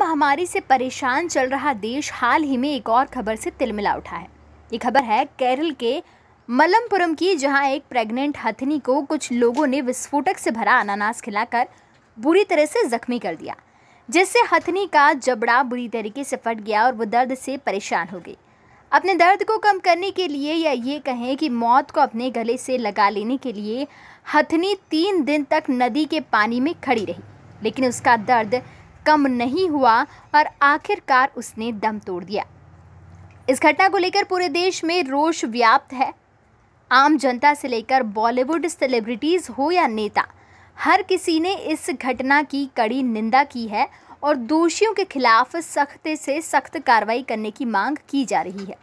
महामारी से परेशान चल रहा देश हाल ही में एक और खबर से तिलमिला उठा है ये खबर है केरल के मलमपुरम की जहां एक प्रेग्नेंट हथनी को कुछ लोगों ने विस्फोटक से भरा अनानास खिलाकर बुरी तरह से जख्मी कर दिया जिससे हथनी का जबड़ा बुरी तरीके से फट गया और वो दर्द से परेशान हो गई अपने दर्द को कम करने के लिए या ये कहें कि मौत को अपने गले से लगा लेने के लिए हथनी तीन दिन तक नदी के पानी में खड़ी रही लेकिन उसका दर्द कम नहीं हुआ और आखिरकार उसने दम तोड़ दिया इस घटना को लेकर पूरे देश में रोष व्याप्त है आम जनता से लेकर बॉलीवुड सेलिब्रिटीज़ हो या नेता हर किसी ने इस घटना की कड़ी निंदा की है और दोषियों के खिलाफ सख्त से सख्त कार्रवाई करने की मांग की जा रही है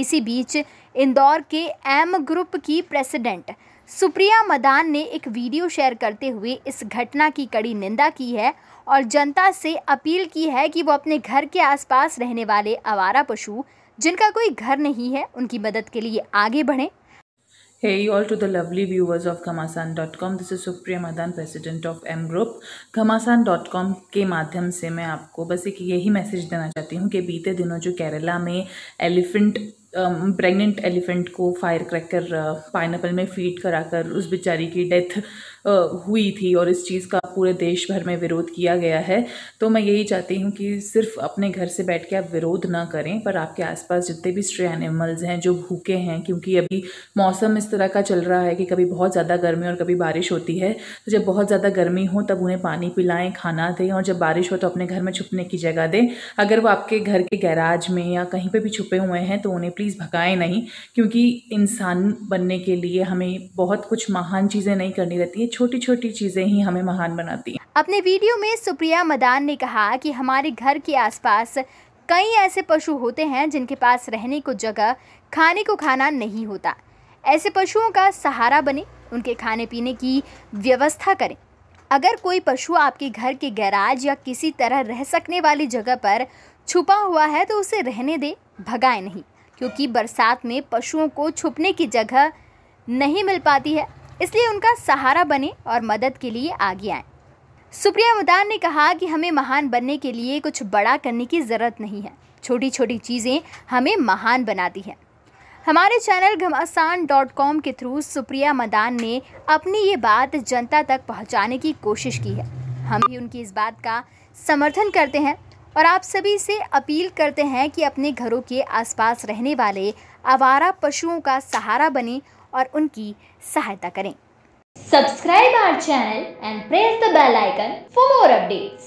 इसी बीच इंदौर के एम ग्रुप की प्रेसिडेंट सुप्रिया मदान ने एक वीडियो शेयर करते हुए इस घटना की कड़ी निंदा की है और जनता से अपील की है कि वो अपने घर के आसपास रहने वाले आवारा पशु जिनका कोई घर नहीं है उनकी मदद के लिए आगे बढ़ें Hey all to the lovely viewers of Ghamasan.com. This is Supriya Madan, President of M Group. Ghamasan.com के माध्यम से मैं आपको बस एक यही मैसेज देना चाहती हूँ कि बीते दिनों जो केरला में एलिफेंट प्रेग्नेंट एलिफेंट को फायर क्रैकर पाइनएप्पल में फीड कराकर उस बेचारी की डेथ हुई थी और इस चीज़ का पूरे देश भर में विरोध किया गया है तो मैं यही चाहती हूँ कि सिर्फ अपने घर से बैठ के आप विरोध ना करें पर आपके आसपास जितने भी स्ट्रे एनिमल्स हैं जो भूखे हैं क्योंकि अभी मौसम इस तरह का चल रहा है कि कभी बहुत ज़्यादा गर्मी और कभी बारिश होती है तो जब बहुत ज़्यादा गर्मी हो तब उन्हें पानी पिलाएं खाना दें और जब बारिश हो तो अपने घर में छुपने की जगह दें अगर वो आपके घर के गैराज में या कहीं पर भी छुपे हुए हैं तो उन्हें प्लीज़ भगाएं नहीं क्योंकि इंसान बनने के लिए हमें बहुत कुछ महान चीज़ें नहीं करनी रहती है छोटी छोटी चीज़ें ही हमें महान बनाती हैं अपने वीडियो में सुप्रिया मदान ने कहा कि हमारे घर के आसपास कई ऐसे पशु होते हैं जिनके पास रहने को जगह खाने को खाना नहीं होता ऐसे पशुओं का सहारा बने उनके खाने पीने की व्यवस्था करें अगर कोई पशु आपके घर के गैराज या किसी तरह रह सकने वाली जगह पर छुपा हुआ है तो उसे रहने दे भगाए नहीं क्योंकि बरसात में पशुओं को छुपने की जगह नहीं मिल पाती है इसलिए उनका सहारा बने और मदद के लिए आगे आए सुप्रिया मदान ने कहा कि हमें महान बनने के लिए कुछ बड़ा करने की ज़रूरत नहीं है छोटी छोटी चीज़ें हमें महान बनाती हैं हमारे चैनल घमासान डॉट कॉम के थ्रू सुप्रिया मदान ने अपनी ये बात जनता तक पहुंचाने की कोशिश की है हम भी उनकी इस बात का समर्थन करते हैं और आप सभी से अपील करते हैं कि अपने घरों के आसपास रहने वाले आवारा पशुओं का सहारा बने और उनकी सहायता करें subscribe our channel and press the bell icon for more updates